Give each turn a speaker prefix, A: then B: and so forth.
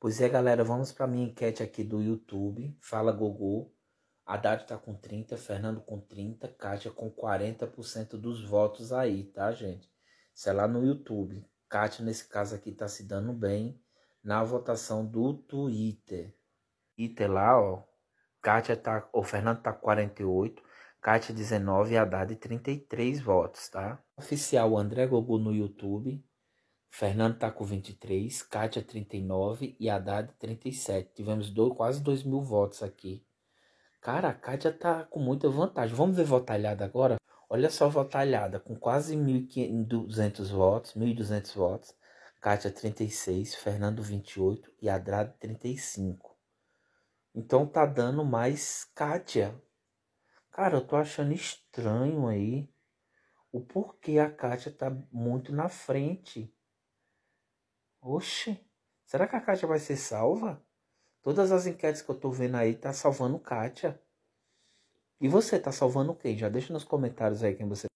A: Pois é, galera, vamos para minha enquete aqui do YouTube. Fala Gogô. Haddad tá com 30, Fernando com 30, Kátia com 40% dos votos aí, tá, gente? Isso é lá no YouTube. Kátia, nesse caso aqui, tá se dando bem na votação do Twitter. Twitter lá, ó. Kátia tá. O Fernando tá 48, Kátia 19 e Haddad 33 votos, tá? Oficial André Gogô no YouTube. Fernando está com 23, Kátia 39 e Haddad 37. Tivemos dois, quase 2 mil votos aqui. Cara, a Kátia tá com muita vantagem. Vamos ver votalhada agora? Olha só a votalhada, com quase 1.200 votos, 1.200 votos. Kátia 36, Fernando 28 e Haddad 35. Então tá dando mais Kátia. Cara, eu tô achando estranho aí o porquê a Kátia tá muito na frente. Oxe, será que a Kátia vai ser salva? Todas as enquetes que eu tô vendo aí tá salvando Kátia. E você tá salvando quem? Já deixa nos comentários aí quem você